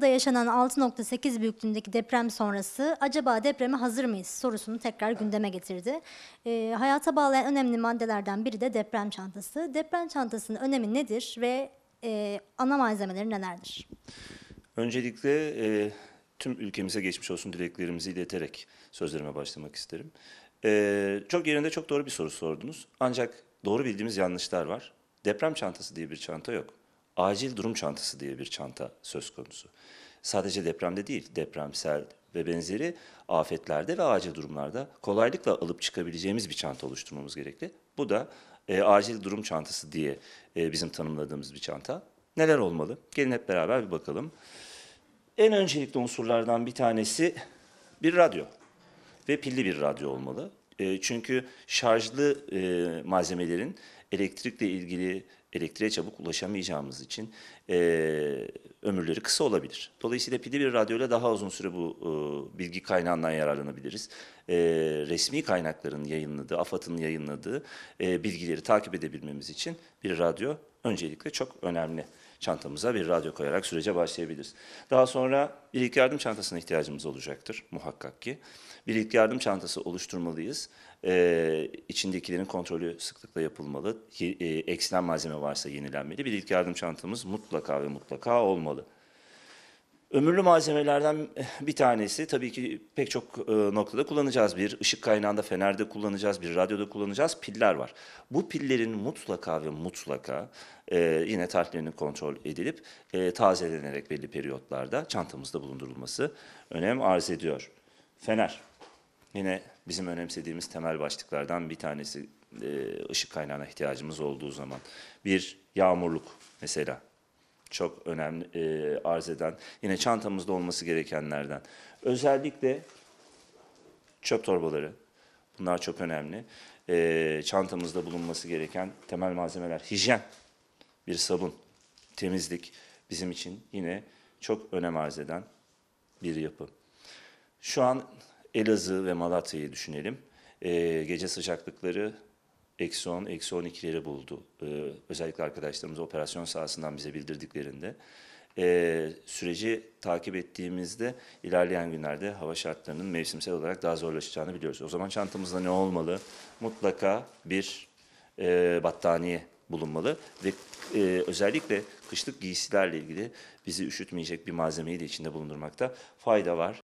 Batı'da yaşanan 6.8 büyüklüğündeki deprem sonrası acaba depreme hazır mıyız sorusunu tekrar gündeme getirdi. E, hayata bağlayan önemli maddelerden biri de deprem çantası. Deprem çantasının önemi nedir ve e, ana malzemeleri nelerdir? Öncelikle e, tüm ülkemize geçmiş olsun dileklerimizi ileterek sözlerime başlamak isterim. E, çok yerinde çok doğru bir soru sordunuz. Ancak doğru bildiğimiz yanlışlar var. Deprem çantası diye bir çanta yok acil durum çantası diye bir çanta söz konusu. Sadece depremde değil, deprem, sel ve benzeri afetlerde ve acil durumlarda kolaylıkla alıp çıkabileceğimiz bir çanta oluşturmamız gerekli. Bu da e, acil durum çantası diye e, bizim tanımladığımız bir çanta. Neler olmalı? Gelin hep beraber bir bakalım. En öncelikli unsurlardan bir tanesi bir radyo ve pilli bir radyo olmalı. Ee, çünkü şarjlı e, malzemelerin elektrikle ilgili elektriğe çabuk ulaşamayacağımız için e, ömürleri kısa olabilir. Dolayısıyla pili bir radyoyla daha uzun süre bu e, bilgi kaynağından yararlanabiliriz. resmi kaynakların yayınladığı, AFAD'ın yayınladığı bilgileri takip edebilmemiz için bir radyo öncelikle çok önemli çantamıza bir radyo koyarak sürece başlayabiliriz. Daha sonra bir ilk yardım çantasına ihtiyacımız olacaktır muhakkak ki. Bir ilk yardım çantası oluşturmalıyız. Ee, içindekilerin kontrolü sıklıkla yapılmalı. Ee, eksilen malzeme varsa yenilenmeli. Bir ilk yardım çantamız mutlaka ve mutlaka olmalı. Ömürlü malzemelerden bir tanesi tabii ki pek çok e, noktada kullanacağız. Bir ışık kaynağında fenerde kullanacağız, bir radyoda kullanacağız. Piller var. Bu pillerin mutlaka ve mutlaka e, yine tarihlerinin kontrol edilip e, tazelenerek belli periyotlarda çantamızda bulundurulması önem arz ediyor. Fener yine bizim önemsediğimiz temel başlıklardan bir tanesi e, ışık kaynağına ihtiyacımız olduğu zaman. Bir yağmurluk mesela çok önemli e, arz eden, yine çantamızda olması gerekenlerden. Özellikle çöp torbaları, bunlar çok önemli. E, çantamızda bulunması gereken temel malzemeler, hijyen, bir sabun, temizlik bizim için yine çok önem arz eden bir yapı. Şu an Elazığ ve Malatya'yı düşünelim. E, gece sıcaklıkları eksi 10, eksi 12'leri buldu. Ee, özellikle arkadaşlarımız operasyon sahasından bize bildirdiklerinde. Ee, süreci takip ettiğimizde ilerleyen günlerde hava şartlarının mevsimsel olarak daha zorlaşacağını biliyoruz. O zaman çantamızda ne olmalı? Mutlaka bir e, battaniye bulunmalı ve e, özellikle kışlık giysilerle ilgili bizi üşütmeyecek bir malzemeyi de içinde bulundurmakta fayda var.